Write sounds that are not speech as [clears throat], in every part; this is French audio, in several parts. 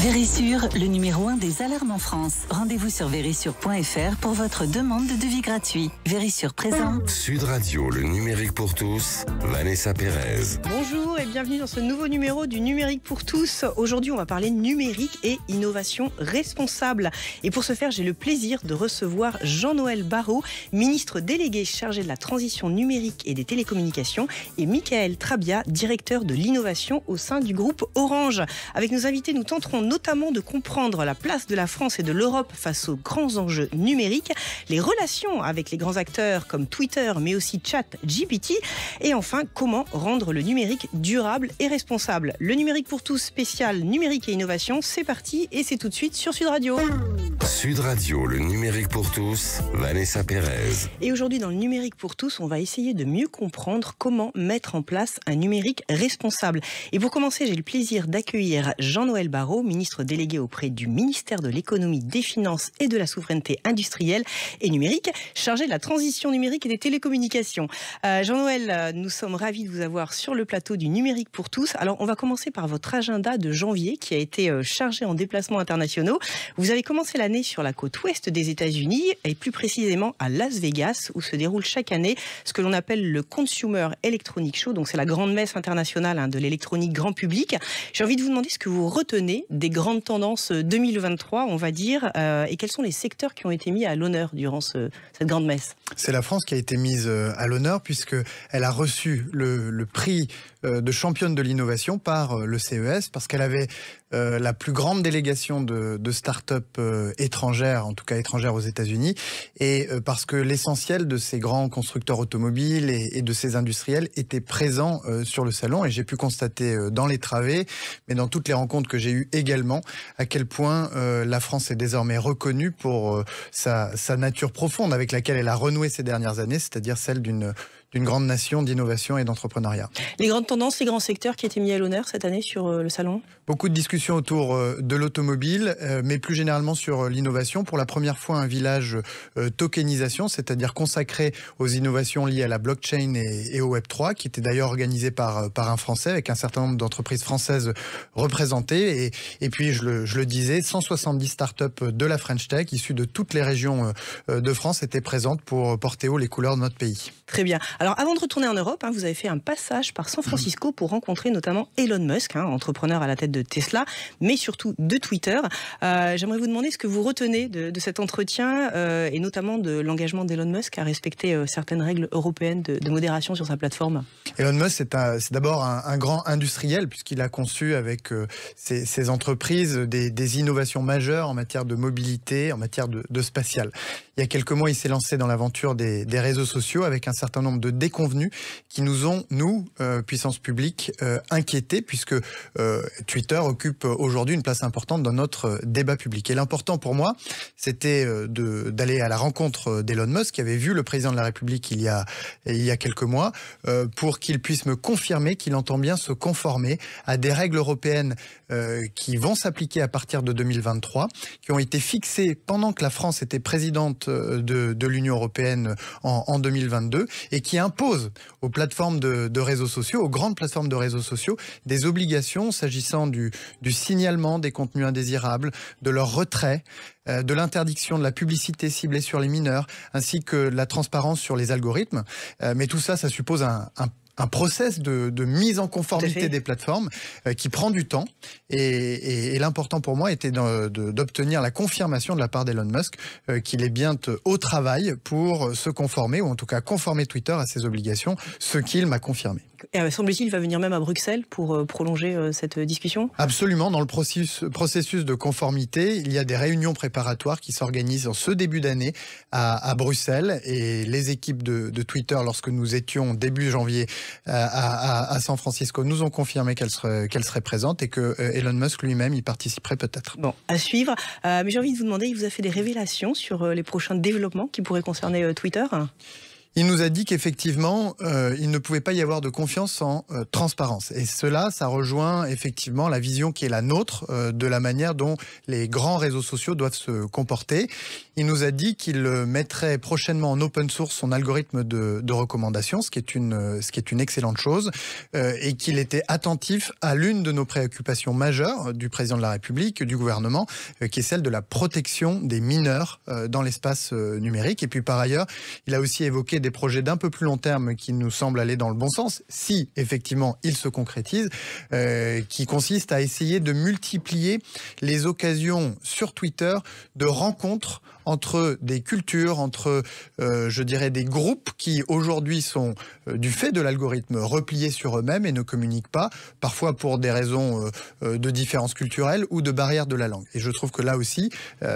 Vérissure, le numéro 1 des alarmes en France. Rendez-vous sur vérissure.fr pour votre demande de devis gratuit. Vérissure présent. Sud Radio, le numérique pour tous, Vanessa Pérez. Bonjour et bienvenue dans ce nouveau numéro du numérique pour tous. Aujourd'hui, on va parler numérique et innovation responsable. Et pour ce faire, j'ai le plaisir de recevoir Jean-Noël Barraud, ministre délégué chargé de la transition numérique et des télécommunications, et Michael Trabia, directeur de l'innovation au sein du groupe Orange. Avec nos invités, nous tenterons notamment de comprendre la place de la France et de l'Europe face aux grands enjeux numériques, les relations avec les grands acteurs comme Twitter, mais aussi Chat GPT, et enfin comment rendre le numérique durable et responsable. Le numérique pour tous spécial numérique et innovation, c'est parti et c'est tout de suite sur Sud Radio. Sud Radio, le numérique pour tous, Vanessa Pérez. Et aujourd'hui, dans le numérique pour tous, on va essayer de mieux comprendre comment mettre en place un numérique responsable. Et pour commencer, j'ai le plaisir d'accueillir Jean-Noël Barraud, ministre délégué auprès du ministère de l'économie, des finances et de la souveraineté industrielle et numérique, chargé de la transition numérique et des télécommunications. Euh, Jean-Noël, euh, nous sommes ravis de vous avoir sur le plateau du numérique pour tous. Alors, on va commencer par votre agenda de janvier qui a été euh, chargé en déplacements internationaux. Vous avez commencé l'année sur la côte ouest des États-Unis et plus précisément à Las Vegas où se déroule chaque année ce que l'on appelle le Consumer Electronic Show. Donc c'est la grande messe internationale hein, de l'électronique grand public. J'ai envie de vous demander ce que vous retenez des grandes tendances 2023, euh, on va dire, euh, et quels sont les secteurs qui ont été mis à l'honneur durant cette grande messe. C'est la France qui a été mise euh, à l'honneur puisque elle a reçu le, le prix de championne de l'innovation par le CES parce qu'elle avait euh, la plus grande délégation de, de start-up euh, étrangère, étrangères, en tout cas étrangère aux États-Unis, et euh, parce que l'essentiel de ces grands constructeurs automobiles et, de ces industriels étaient présents sur le salon, et j'ai pu constater dans les travées, mais dans toutes les rencontres que j'ai eues également, à quel point la France est désormais reconnue pour sa, sa nature profonde avec laquelle elle a renoué ces dernières années, c'est-à-dire celle d'une d'une grande nation d'innovation et d'entrepreneuriat. Les grandes tendances, les grands secteurs qui étaient mis à l'honneur cette année sur euh, le salon Beaucoup de discussions autour euh, de l'automobile, euh, mais plus généralement sur l'innovation. Pour la première fois, un village tokenisation, c'est-à-dire consacré aux innovations liées à la blockchain et, au Web3, qui était d'ailleurs organisé par, un Français, avec un certain nombre d'entreprises françaises représentées. Et, puis, je le, je le, disais, 170 startups de la French Tech, issues de toutes les régions de France, étaient présentes pour porter haut les couleurs de notre pays. Très bien. Alors, avant de retourner en Europe, hein, vous avez fait un passage par San Francisco mhm. pour rencontrer notamment Elon Musk, hein, entrepreneur à la tête de Tesla, mais surtout de Twitter. Euh, j'aimerais vous demander ce que vous retenez de, cet entretien euh, et notamment de l'engagement d'Elon Musk à respecter euh, certaines règles européennes de, modération sur sa plateforme. Elon Musk, c'est d'abord un, grand industriel puisqu'il a conçu avec ses, entreprises des, innovations majeures en matière de mobilité, en matière de, spatial. Il y a quelques mois, il s'est lancé dans l'aventure des réseaux sociaux avec un certain nombre de déconvenus qui nous ont, nous, euh, puissance publique, euh, inquiétés, puisque euh, Twitter occupe aujourd'hui une place importante dans notre débat public. Et l'important pour moi, c'était d'aller à la rencontre d'Elon Musk, qui avait vu le président de la République il y a, il y a quelques mois, pour qu'il puisse me confirmer qu'il entend bien se conformer à des règles européennes qui vont s'appliquer à partir de 2023, qui ont été fixées pendant que la France était présidente de, de l'Union européenne en 2022 et qui impose aux plateformes de, réseaux sociaux, aux grandes plateformes de réseaux sociaux, des obligations s'agissant du, du, signalement des contenus indésirables, de leur retrait, euh, de l'interdiction de la publicité ciblée sur les mineurs, ainsi que la transparence sur les algorithmes. Euh, mais tout ça, ça suppose un un process de, mise en conformité des plateformes euh, qui prend du temps. Et, l'important pour moi était d'obtenir la confirmation de la part d'Elon Musk euh, qu'il est bien au travail pour se conformer, ou en tout cas conformer Twitter à ses obligations, ce qu'il m'a confirmé. Euh, semble-t-il, va venir même à Bruxelles pour euh, prolonger euh, cette discussion Absolument. Dans le processus, processus, de conformité, il y a des réunions préparatoires qui s'organisent en ce début d'année à, Bruxelles. Et les équipes de, Twitter, lorsque nous étions début janvier à, San Francisco, nous ont confirmé qu'elles serait seraient, présentes et que Elon Musk lui-même y participerait peut-être. Bon, à suivre. mais j'ai envie de vous demander, il vous a fait des révélations sur les prochains développements qui pourraient concerner Twitter il nous a dit qu'effectivement, euh, il ne pouvait pas y avoir de confiance sans euh, transparence. Et cela, ça rejoint effectivement la vision qui est la nôtre euh, de la manière dont les grands réseaux sociaux doivent se comporter. Il nous a dit qu'il mettrait prochainement en open source son algorithme de, de recommandation, ce qui est une, ce qui est une excellente chose, et qu'il était attentif à l'une de nos préoccupations majeures du président de la République, du gouvernement, qui est celle de la protection des mineurs dans l'espace numérique. Et puis par ailleurs, il a aussi évoqué des projets d'un peu plus long terme qui nous semblent aller dans le bon sens, si effectivement ils se concrétisent, euh, qui consiste à essayer de multiplier les occasions sur Twitter de rencontres entre des cultures, entre, euh, je dirais, des groupes qui aujourd'hui sont, euh, du fait de l'algorithme, repliés sur eux-mêmes et ne communiquent pas, parfois pour des raisons euh, de différences culturelles ou de barrières de la langue. Et je trouve que là aussi,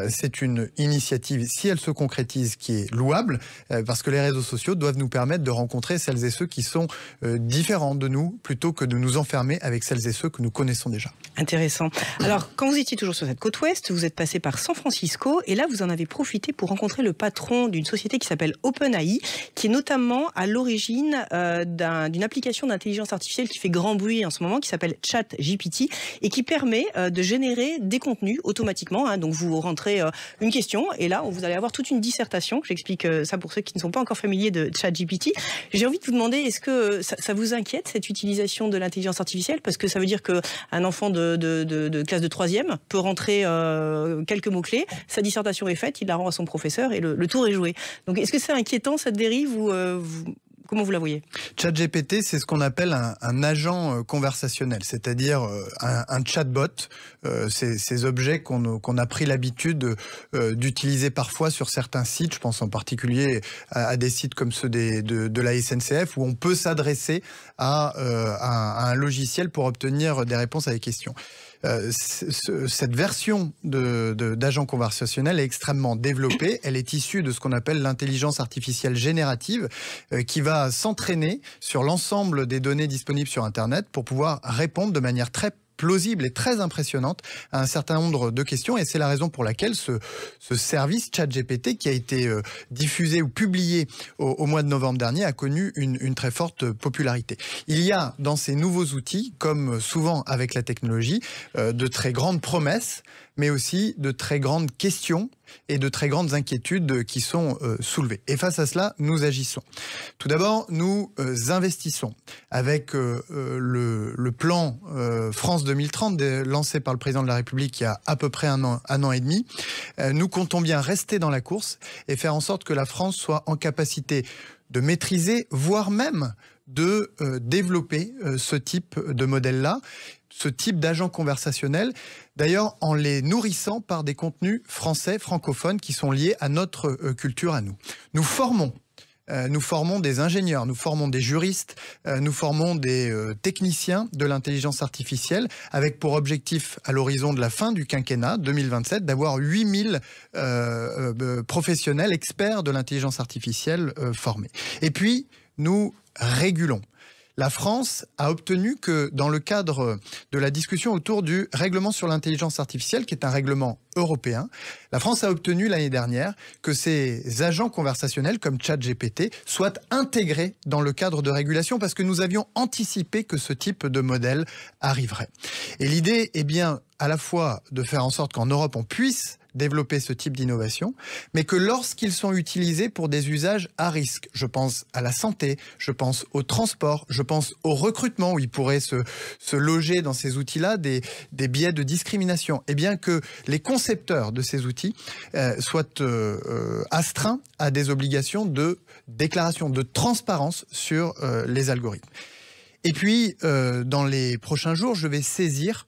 c'est une initiative, si elle se concrétise, qui est louable, parce que les réseaux sociaux doivent nous permettre de rencontrer celles et ceux qui sont différents de nous, plutôt que de nous enfermer avec celles et ceux que nous connaissons déjà. Intéressant. Alors, quand vous étiez toujours sur cette côte ouest, vous êtes passé par San Francisco, et là, vous en avez profité profité pour rencontrer le patron d'une société qui s'appelle OpenAI, qui est notamment à l'origine euh, d'une application d'intelligence artificielle qui fait grand bruit en ce moment, qui s'appelle ChatGPT, et qui permet euh, de générer des contenus automatiquement. Hein. Donc vous rentrez euh, une question, et là, vous allez avoir toute une dissertation. J'explique ça pour ceux qui ne sont pas encore familiers de ChatGPT. J'ai envie de vous demander, est-ce que ça, vous inquiète, cette utilisation de l'intelligence artificielle Parce que ça veut dire qu'un enfant de, de, de, de, classe de troisième peut rentrer quelques mots-clés, sa dissertation est faite, il à son professeur et le, tour est joué. Donc est-ce que c'est inquiétant cette dérive ou euh, Comment vous la voyez ChatGPT, c'est ce qu'on appelle un, agent euh, conversationnel, c'est-à-dire euh, un, chatbot, ces, objets qu'on a pris l'habitude d'utiliser parfois sur certains sites, je pense en particulier à, des sites comme ceux de, la SNCF, où on peut s'adresser à, un logiciel pour obtenir des réponses à des questions. Euh, cette version d'agent de, conversationnel est extrêmement développée. Elle est issue de ce qu'on appelle l'intelligence artificielle générative, euh, qui va s'entraîner sur l'ensemble des données disponibles sur Internet pour pouvoir répondre de manière très plausible et très impressionnante à un certain nombre de questions. Et c'est la raison pour laquelle ce, ce service ChatGPT, qui a été euh, diffusé ou publié au, mois de novembre dernier, a connu une, très forte popularité. Il y a dans ces nouveaux outils, comme souvent avec la technologie, euh, de très grandes promesses mais aussi de très grandes questions et de très grandes inquiétudes qui sont euh, soulevées. Et face à cela, nous agissons. Tout d'abord, nous euh, investissons avec euh, le, plan France 2030 lancé par le président de la République il y a à peu près un an et demi. nous comptons bien rester dans la course et faire en sorte que la France soit en capacité de maîtriser, voire même de euh, développer euh, ce type de modèle-là, ce type d'agents conversationnels, d'ailleurs en les nourrissant par des contenus français, francophones, qui sont liés à notre euh, culture à nous. Nous formons nous formons des ingénieurs, nous formons des juristes, nous formons des techniciens de l'intelligence artificielle, avec pour objectif à l'horizon de la fin du quinquennat 2027 d'avoir 8000 professionnels experts de l'intelligence artificielle formés. Et puis, nous régulons. La France a obtenu que dans le cadre de la discussion autour du règlement sur l'intelligence artificielle, qui est un règlement européen, la France a obtenu l'année dernière que ces agents conversationnels comme ChatGPT soient intégrés dans le cadre de régulation parce que nous avions anticipé que ce type de modèle arriverait. Et l'idée est eh bien à la fois de faire en sorte qu'en Europe on puisse développer ce type d'innovation, mais que lorsqu'ils sont utilisés pour des usages à risque, je pense à la santé, je pense au transport, je pense au recrutement, où il pourrait se, loger dans ces outils-là des, biais de discrimination, et eh bien que les concepteurs de ces outils euh, soient euh, euh, astreints à des obligations de déclaration, de transparence sur les algorithmes. Et puis, dans les prochains jours, je vais saisir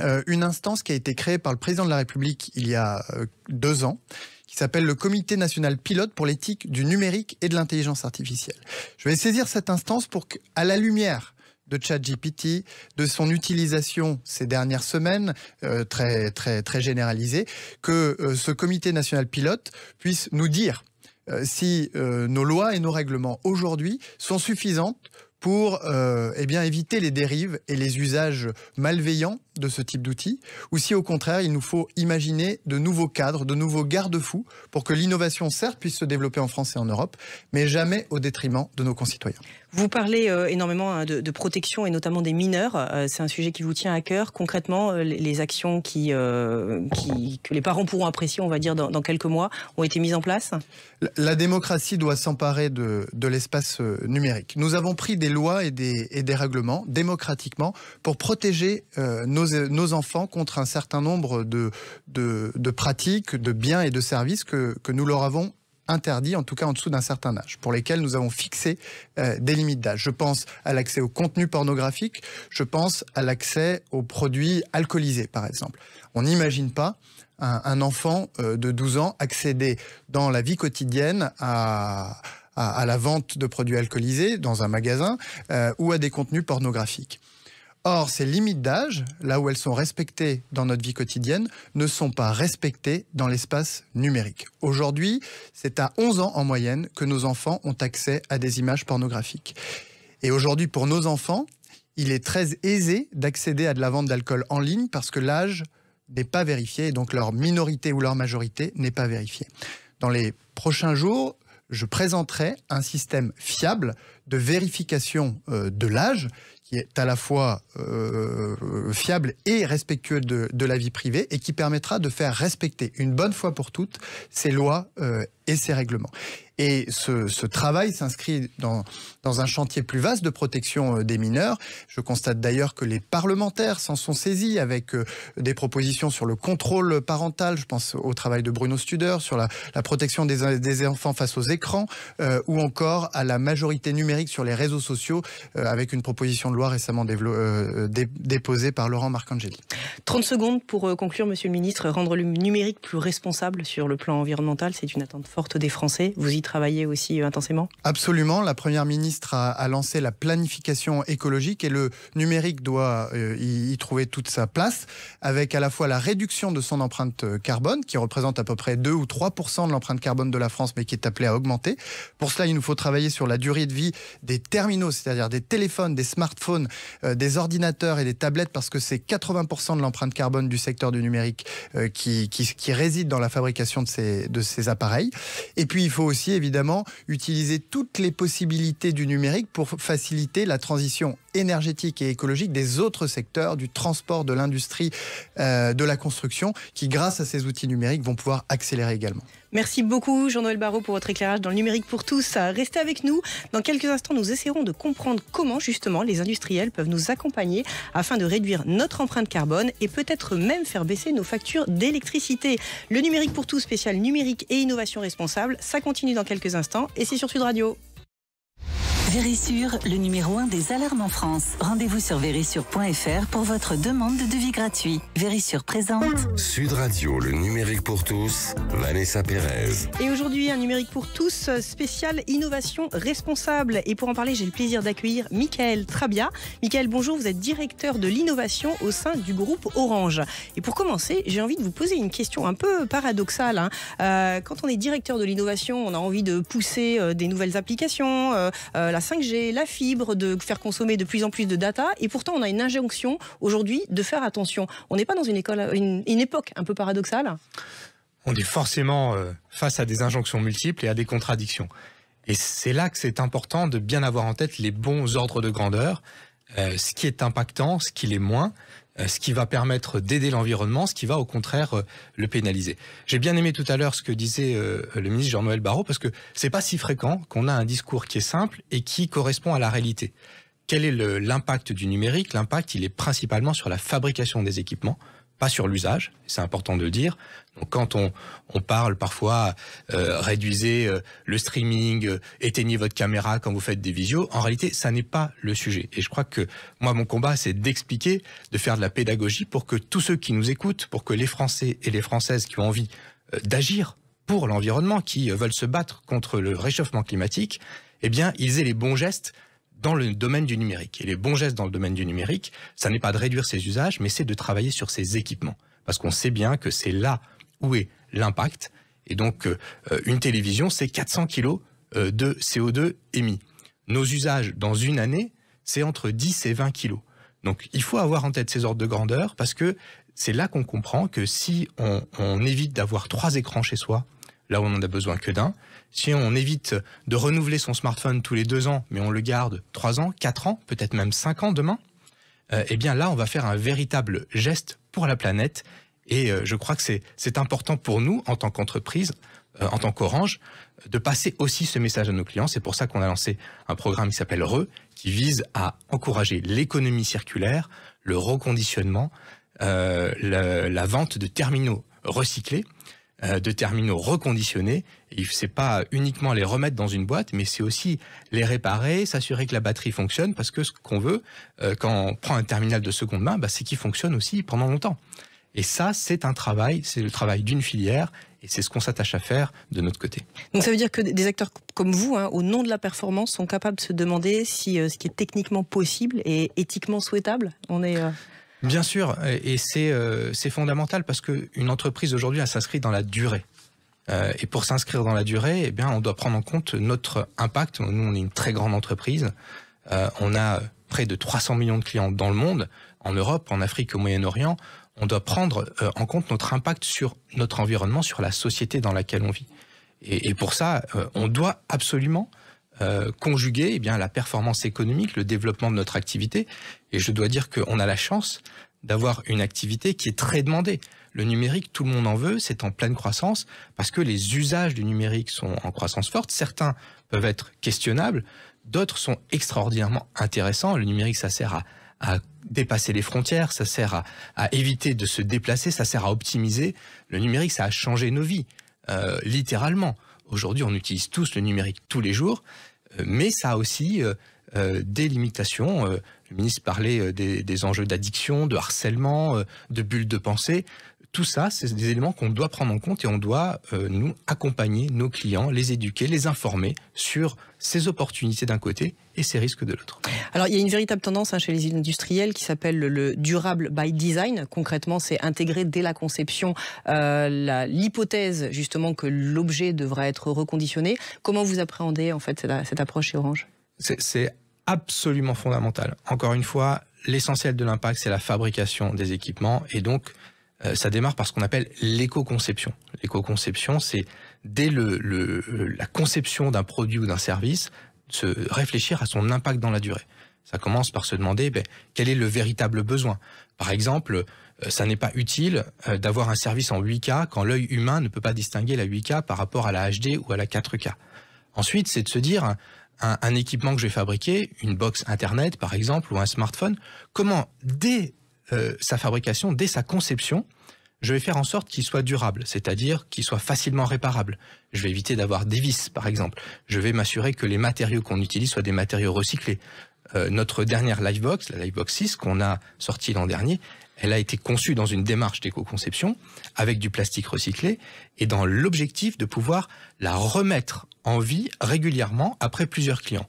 euh, une instance qui a été créée par le président de la République il y a euh, deux ans qui s'appelle le Comité national pilote pour l'éthique du numérique et de l'intelligence artificielle. Je vais saisir cette instance pour qu'à la lumière de ChatGPT, de son utilisation ces dernières semaines, euh, très, très, très généralisée, que ce comité national pilote puisse nous dire si nos lois et nos règlements aujourd'hui sont suffisantes pour euh, eh bien, éviter les dérives et les usages malveillants de ce type d'outils, ou si au contraire il nous faut imaginer de nouveaux cadres, de nouveaux garde-fous pour que l'innovation certes puisse se développer en France et en Europe, mais jamais au détriment de nos concitoyens. Vous parlez euh, énormément hein, de, protection et notamment des mineurs. Euh, c'est un sujet qui vous tient à cœur. Concrètement, euh, les, actions que les parents pourront apprécier, on va dire, dans, quelques mois, ont été mises en place la, démocratie doit s'emparer de, l'espace numérique. Nous avons pris des lois et des, règlements démocratiquement pour protéger nos, enfants contre un certain nombre de, pratiques, de biens et de services que nous leur avons interdits, en tout cas en dessous d'un certain âge, pour lesquels nous avons fixé euh, des limites d'âge. Je pense à l'accès au contenu pornographique, je pense à l'accès aux produits alcoolisés, par exemple. On n'imagine pas un, enfant euh, de 12 ans accéder dans la vie quotidienne à, la vente de produits alcoolisés dans un magasin euh, ou à des contenus pornographiques. Or, ces limites d'âge, là où elles sont respectées dans notre vie quotidienne, ne sont pas respectées dans l'espace numérique. Aujourd'hui, c'est à 11 ans en moyenne que nos enfants ont accès à des images pornographiques. Et aujourd'hui, pour nos enfants, il est très aisé d'accéder à de la vente d'alcool en ligne parce que l'âge n'est pas vérifié et donc leur minorité ou leur majorité n'est pas vérifiée. Dans les prochains jours, je présenterai un système fiable de vérification euh, de l'âge qui est à la fois euh, fiable et respectueux de, la vie privée et qui permettra de faire respecter une bonne fois pour toutes ces lois euh, et ses règlements. Et ce, travail s'inscrit dans, dans un chantier plus vaste de protection euh, des mineurs. Je constate d'ailleurs que les parlementaires s'en sont saisis avec euh, des propositions sur le contrôle parental. Je pense au travail de Bruno Studer sur la, protection des, des, enfants face aux écrans euh, ou encore à la majorité numérique sur les réseaux sociaux avec une proposition de loi récemment déposée par Laurent Marcangeli. 30 secondes pour conclure, Monsieur le Ministre. Rendre le numérique plus responsable sur le plan environnemental, c'est une attente forte des Français. Vous y travaillez aussi euh, intensément Absolument. La Première ministre a, lancé la planification écologique et le numérique doit euh, y, trouver toute sa place, avec à la fois la réduction de son empreinte euh, carbone, qui représente à peu près 2 ou 3 de l'empreinte carbone de la France, mais qui est appelée à augmenter. Pour cela, il nous faut travailler sur la durée de vie des terminaux, c'est-à-dire des téléphones, des smartphones, des ordinateurs et des tablettes, parce que c'est 80 de l'empreinte carbone du secteur du numérique qui, qui, qui réside dans la fabrication de ces, de ces appareils. Et puis, il faut aussi, évidemment, utiliser toutes les possibilités du numérique pour faciliter la transition énergétique et écologique des autres secteurs, du transport, de l'industrie, euh, de la construction, qui, grâce à ces outils numériques, vont pouvoir accélérer également. Merci beaucoup Jean-Noël Barraud pour votre éclairage dans le numérique pour tous. Restez avec nous. Dans quelques instants, nous essaierons de comprendre comment justement les industriels peuvent nous accompagner afin de réduire notre empreinte carbone et peut-être même faire baisser nos factures d'électricité. Le numérique pour tous spécial numérique et innovation responsable, ça continue dans quelques instants et c'est sur Sud Radio. Vérissure, le numéro 1 des alarmes en France. Rendez-vous sur vérissure.fr pour votre demande de devis gratuit. Vérissure présente. Sud Radio, le numérique pour tous, Vanessa Pérez. Et aujourd'hui, un numérique pour tous spécial innovation responsable. Et pour en parler, j'ai le plaisir d'accueillir Michael Trabia. Michael, bonjour, vous êtes directeur de l'innovation au sein du groupe Orange. Et pour commencer, j'ai envie de vous poser une question un peu paradoxale. Hein. Euh, quand on est directeur de l'innovation, on a envie de pousser euh, des nouvelles applications. Euh, la 5G, la fibre, de faire consommer de plus en plus de data. Et pourtant, on a une injonction aujourd'hui de faire attention. On n'est pas dans une, école, une, époque un peu paradoxale On est forcément euh, face à des injonctions multiples et à des contradictions. Et c'est là que c'est important de bien avoir en tête les bons ordres de grandeur, euh, ce qui est impactant, ce qui l'est moins. Euh, ce qui va permettre d'aider l'environnement, ce qui va au contraire euh, le pénaliser. J'ai bien aimé tout à l'heure ce que disait euh, le ministre Jean-Noël Barrot, parce que c'est pas si fréquent qu'on a un discours qui est simple et qui correspond à la réalité. Quel est l'impact du numérique L'impact, il est principalement sur la fabrication des équipements, pas sur l'usage, c'est important de le dire. Donc quand on, on parle parfois, euh, réduisez euh, le streaming, euh, éteignez votre caméra quand vous faites des visios, en réalité, ça n'est pas le sujet. Et je crois que moi, mon combat, c'est d'expliquer, de faire de la pédagogie pour que tous ceux qui nous écoutent, pour que les Français et les Françaises qui ont envie d'agir pour l'environnement, qui veulent se battre contre le réchauffement climatique, eh bien, ils aient les bons gestes dans le domaine du numérique. Et les bons gestes dans le domaine du numérique, ça n'est pas de réduire ses usages, mais c'est de travailler sur ses équipements. Parce qu'on sait bien que c'est là où est l'impact. Et donc, euh, euh, une télévision, c'est 400 kg euh, de CO2 émis. Nos usages dans une année, c'est entre 10 et 20 kg Donc, il faut avoir en tête ces ordres de grandeur parce que c'est là qu'on comprend que si on, on évite d'avoir trois écrans chez soi, là où on en a besoin que d'un, si on évite de renouveler son smartphone tous les deux ans, mais on le garde trois ans, quatre ans, peut-être même cinq ans demain, euh, eh bien là, on va faire un véritable geste pour la planète. Et euh, je crois que c'est important pour nous, en tant qu'entreprise, euh, en tant qu'Orange, de passer aussi ce message à nos clients. C'est pour ça qu'on a lancé un programme qui s'appelle RE, qui vise à encourager l'économie circulaire, le reconditionnement, la vente de terminaux recyclés euh, de terminaux reconditionnés. Et c'est pas uniquement les remettre dans une boîte, mais c'est aussi les réparer, s'assurer que la batterie fonctionne, parce que ce qu'on veut euh, quand on prend un terminal de seconde main, bah, c'est qu'il fonctionne aussi pendant longtemps. Et ça, c'est un travail, c'est le travail d'une filière, et c'est ce qu'on s'attache à faire de notre côté. Donc ça veut dire que des acteurs comme vous, hein, au nom de la performance, sont capables de se demander si euh, ce qui est techniquement possible et éthiquement souhaitable. On est Bien sûr, et euh, c'est fondamental parce qu'une entreprise aujourd'hui, elle s'inscrit dans la durée. Euh, et pour s'inscrire dans la durée, eh bien, on doit prendre en compte notre impact. Nous, on est une très grande entreprise. Euh, on a près de 300 millions de clients dans le monde, en Europe, en Afrique, au Moyen-Orient. On doit prendre euh, en compte notre impact sur notre environnement, sur la société dans laquelle on vit. Et, et pour ça, euh, on doit absolument euh, conjuguer eh bien la performance économique, le développement de notre activité. Et je dois dire qu'on a la chance d'avoir une activité qui est très demandée. Le numérique, tout le monde en veut, c'est en pleine croissance parce que les usages du numérique sont en croissance forte. Certains peuvent être questionnables, d'autres sont extraordinairement intéressants. Le numérique, ça sert à, dépasser les frontières, ça sert à, éviter de se déplacer, ça sert à optimiser. Le numérique, ça a changé nos vies, euh, littéralement. Aujourd'hui, on utilise tous le numérique tous les jours, euh, mais ça a aussi euh, euh, des limitations. le ministre parlait des, enjeux d'addiction, de harcèlement, de bulles de pensée tout ça, c'est des éléments qu'on doit prendre en compte et on doit, euh, nous, accompagner nos clients, les éduquer, les informer sur ces opportunités d'un côté et ces risques de l'autre. Alors, il y a une véritable tendance hein, chez les industriels qui s'appelle le durable by design. Concrètement, c'est intégrer dès la conception euh, l'hypothèse, justement, que l'objet devra être reconditionné. Comment vous appréhendez, en fait, cette, cette approche chez Orange C'est absolument fondamental. Encore une fois, l'essentiel de l'impact, c'est la fabrication des équipements et donc euh, ça démarre par ce qu'on appelle l'éco-conception. L'éco-conception, c'est dès le, la conception d'un produit ou d'un service, se réfléchir à son impact dans la durée. Ça commence par se demander ben, quel est le véritable besoin. Par exemple, euh, ça n'est pas utile euh, d'avoir un service en 8K quand l'œil humain ne peut pas distinguer la 8K par rapport à la HD ou à la 4K. Ensuite, c'est de se dire un, un, équipement que je vais fabriquer, une box Internet par exemple ou un smartphone, comment dès euh, sa fabrication, dès sa conception, je vais faire en sorte qu'il soit durable, c'est-à-dire qu'il soit facilement réparable. Je vais éviter d'avoir des vis, par exemple. Je vais m'assurer que les matériaux qu'on utilise soient des matériaux recyclés. Euh, notre dernière Livebox, la Livebox 6, qu'on a sortie l'an dernier, elle a été conçue dans une démarche d'éco-conception avec du plastique recyclé et dans l'objectif de pouvoir la remettre en vie régulièrement après plusieurs clients.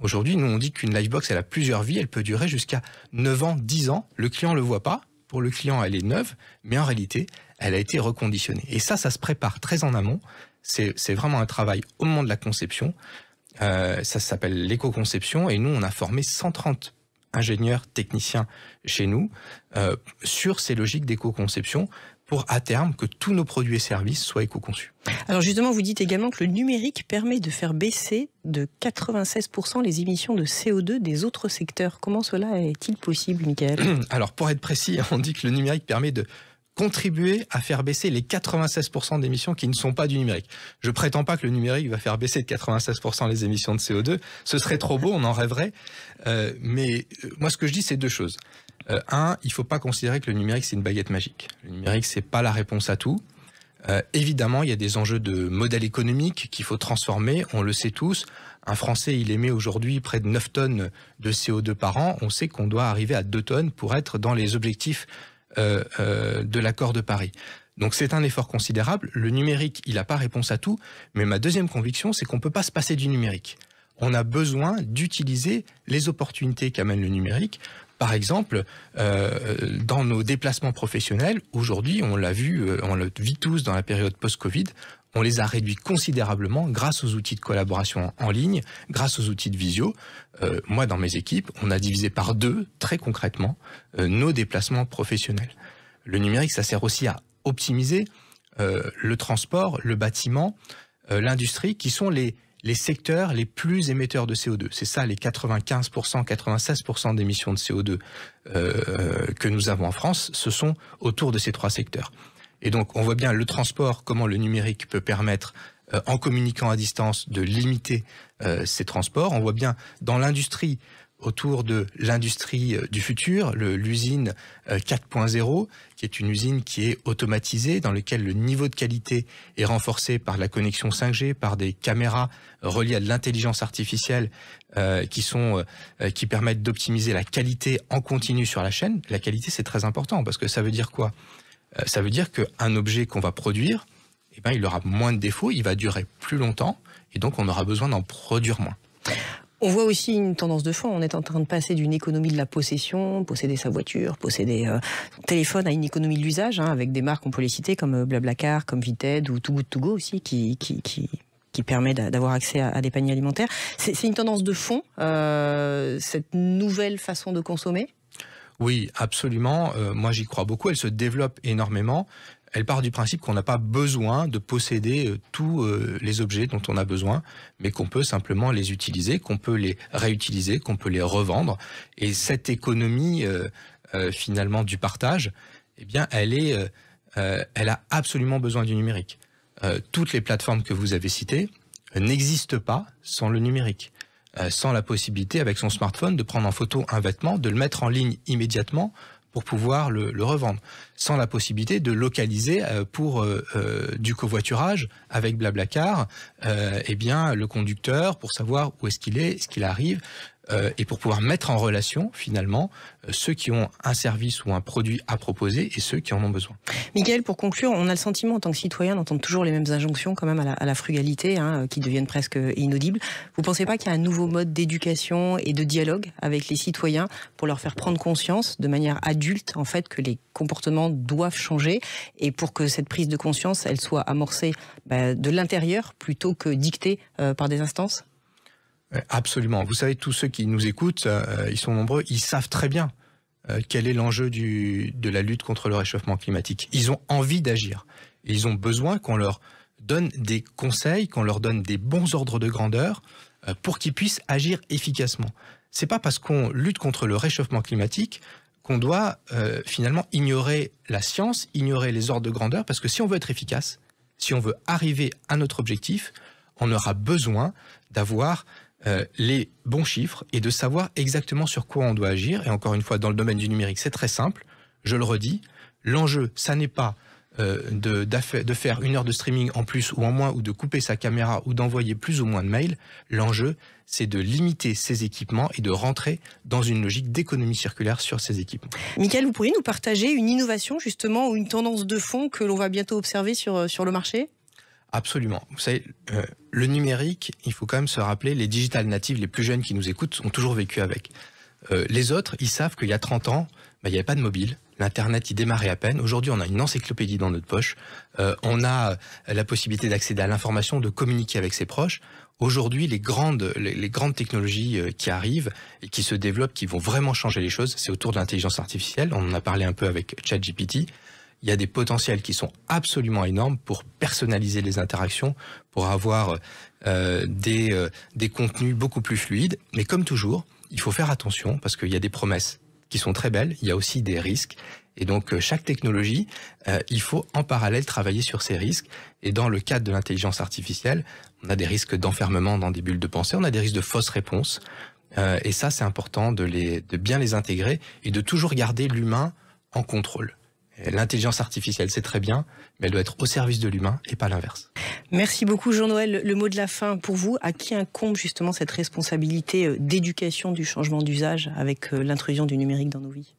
Aujourd'hui, nous, on dit qu'une livebox, elle a plusieurs vies, elle peut durer jusqu'à 9 ans, 10 ans. Le client ne le voit pas. Pour le client, elle est neuve, mais en réalité, elle a été reconditionnée. Et ça, ça se prépare très en amont. C'est vraiment un travail au moment de la conception. Euh, ça s'appelle l'éco-conception. Et nous, on a formé 130 ingénieurs, techniciens chez nous euh, sur ces logiques d'éco-conception pour à terme que tous nos produits et services soient éco-conçus. Alors justement, vous dites également que le numérique permet de faire baisser de 96% les émissions de CO2 des autres secteurs. Comment cela est-il possible, Michael [clears throat] Alors pour être précis, [laughs] on dit que le numérique permet de contribuer à faire baisser les 96% d'émissions qui ne sont pas du numérique. Je prétends pas que le numérique va faire baisser de 96% les émissions de CO2. Ce serait trop beau, on en rêverait. Euh, mais euh, moi, ce que je dis, c'est deux choses. Euh, un, il ne faut pas considérer que le numérique, c'est une baguette magique. Le numérique, c'est pas la réponse à tout. Euh, évidemment, il y a des enjeux de modèle économique qu'il faut transformer, on le sait tous. Un Français, il émet aujourd'hui près de 9 tonnes de CO2 par an. On sait qu'on doit arriver à 2 tonnes pour être dans les objectifs euh, de l'accord de Paris. Donc c'est un effort considérable. Le numérique, il n'a pas réponse à tout. Mais ma deuxième conviction, c'est qu'on ne peut pas se passer du numérique. On a besoin d'utiliser les opportunités qu'amène le numérique. Par exemple, euh, dans nos déplacements professionnels, aujourd'hui, on l'a vu, euh, on le vit tous dans la période post-Covid, on les a réduits considérablement grâce aux outils de collaboration en ligne, grâce aux outils de visio. Euh, moi, dans mes équipes, on a divisé par deux, très concrètement, nos déplacements professionnels. Le numérique, ça sert aussi à optimiser le transport, le bâtiment, l'industrie, qui sont les, les secteurs les plus émetteurs de CO2. C'est ça les 95%, 96% d'émissions de CO2 euh, que nous avons en France, ce sont autour de ces trois secteurs. Et donc on voit bien le transport, comment le numérique peut permettre euh, en communiquant à distance de limiter euh, ces transports. On voit bien dans l'industrie autour de l'industrie euh, du futur, l'usine 4.0, euh, qui est une usine qui est automatisée, dans laquelle le niveau de qualité est renforcé par la connexion 5G, par des caméras euh, reliées à de l'intelligence artificielle qui sont qui permettent d'optimiser la qualité en continu sur la chaîne. La qualité, c'est très important parce que ça veut dire quoi Ça veut dire qu'un objet qu'on va produire, eh ben, il aura moins de défauts, il va durer plus longtemps, et donc on aura besoin d'en produire moins. On voit aussi une tendance de fond. On est en train de passer d'une économie de la possession, posséder sa voiture, posséder euh, téléphone, à une économie de l'usage, hein, avec des marques, on peut les citer, comme euh, Blablacar, comme Vited ou Too Good To aussi, qui, qui, permet d'avoir accès à, des paniers alimentaires. C'est une tendance de fond, euh, cette nouvelle façon de consommer oui, absolument. Euh, moi, j'y crois beaucoup. Elle se développe énormément elle part du principe qu'on n'a pas besoin de posséder euh, tous euh, les objets dont on a besoin, mais qu'on peut simplement les utiliser, qu'on peut les réutiliser, qu'on peut les revendre. Et cette économie euh, finalement du partage, eh bien, elle est, elle a absolument besoin du numérique. toutes les plateformes que vous avez citées n'existent pas sans le numérique. sans la possibilité avec son smartphone de prendre en photo un vêtement, de le mettre en ligne immédiatement, pour pouvoir le, revendre, sans la possibilité de localiser euh, pour euh, euh, du covoiturage avec Blablacar, eh bien le conducteur pour savoir où est-ce qu'il est, ce qu'il arrive, euh, et pour pouvoir mettre en relation finalement euh, ceux qui ont un service ou un produit à proposer et ceux qui en ont besoin. Miguel, pour conclure, on a le sentiment en tant que citoyen d'entendre toujours les mêmes injonctions quand même à la, frugalité hein, euh, qui deviennent presque inaudibles. Vous ne pensez pas qu'il y a un nouveau mode d'éducation et de dialogue avec les citoyens pour leur faire prendre conscience de manière adulte en fait que les comportements doivent changer et pour que cette prise de conscience elle soit amorcée bah, de l'intérieur plutôt que dictée par des instances euh, absolument. Vous savez, tous ceux qui nous écoutent, euh, ils sont nombreux, ils savent très bien euh, quel est l'enjeu de la lutte contre le réchauffement climatique. Ils ont envie d'agir. Ils ont besoin qu'on leur donne des conseils, qu'on leur donne des bons ordres de grandeur pour qu'ils puissent agir efficacement. C'est pas parce qu'on lutte contre le réchauffement climatique qu'on doit finalement ignorer la science, ignorer les ordres de grandeur, parce que si on veut être efficace, si on veut arriver à notre objectif, on aura besoin d'avoir euh, les bons chiffres et de savoir exactement sur quoi on doit agir. Et encore une fois, dans le domaine du numérique, c'est très simple. Je le redis, l'enjeu, ça n'est pas euh, de, faire une heure de streaming en plus ou en moins, ou de couper sa caméra, ou d'envoyer plus ou moins de mails. L'enjeu, c'est de limiter ses équipements et de rentrer dans une logique d'économie circulaire sur ces équipements. Michael, vous pourriez nous partager une innovation justement ou une tendance de fond que l'on va bientôt observer sur, sur le marché Absolument. Vous savez, euh, le numérique, il faut quand même se rappeler, les digitales natives, les plus jeunes qui nous écoutent, ont toujours vécu avec. Euh, les autres, ils savent qu'il y a 30 ans, bah, il n'y avait pas de mobile. L'Internet, il démarrait à peine. Aujourd'hui, on a une encyclopédie dans notre poche. Euh, on a la possibilité d'accéder à l'information, de communiquer avec ses proches. Aujourd'hui, les grandes, les, grandes technologies qui arrivent et qui se développent, qui vont vraiment changer les choses, c'est autour de l'intelligence artificielle. On en a parlé un peu avec ChatGPT il y a des potentiels qui sont absolument énormes pour personnaliser les interactions, pour avoir euh, des, euh, des contenus beaucoup plus fluides. Mais comme toujours, il faut faire attention parce qu'il y a des promesses qui sont très belles, il y a aussi des risques. Et donc euh, chaque technologie, il faut en parallèle travailler sur ces risques. Et dans le cadre de l'intelligence artificielle, on a des risques d'enfermement dans des bulles de pensée, on a des risques de fausses réponses. et ça, c'est important de, les, de bien les intégrer et de toujours garder l'humain en contrôle. L'intelligence artificielle, c'est très bien, mais elle doit être au service de l'humain et pas l'inverse. Merci beaucoup Jean-Noël. Le mot de la fin pour vous, à qui incombe justement cette responsabilité euh, d'éducation du changement d'usage avec euh, l'intrusion du numérique dans nos vies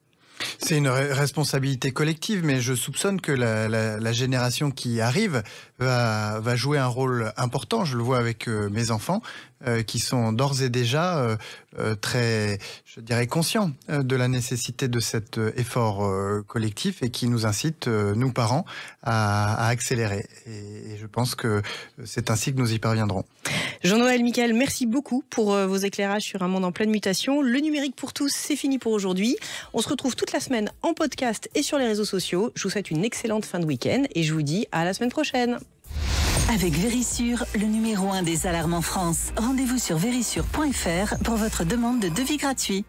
c'est une responsabilité collective, mais je soupçonne que la, génération qui arrive va, va, jouer un rôle important. Je le vois avec euh, mes enfants. Euh, qui sont d'ores et déjà euh, euh, très, je dirais, conscients de la nécessité de cet effort collectif et qui nous incitent, nous parents, à, accélérer. Et, je pense que c'est ainsi que nous y parviendrons. Jean-Noël Michael, merci beaucoup pour vos éclairages sur un monde en pleine mutation. Le numérique pour tous, c'est fini pour aujourd'hui. On se retrouve toute la semaine en podcast et sur les réseaux sociaux. Je vous souhaite une excellente fin de week-end et je vous dis à la semaine prochaine. Avec Vérissure, le numéro 1 des alarmes en France. Rendez-vous sur vérissure.fr pour votre demande de devis gratuit.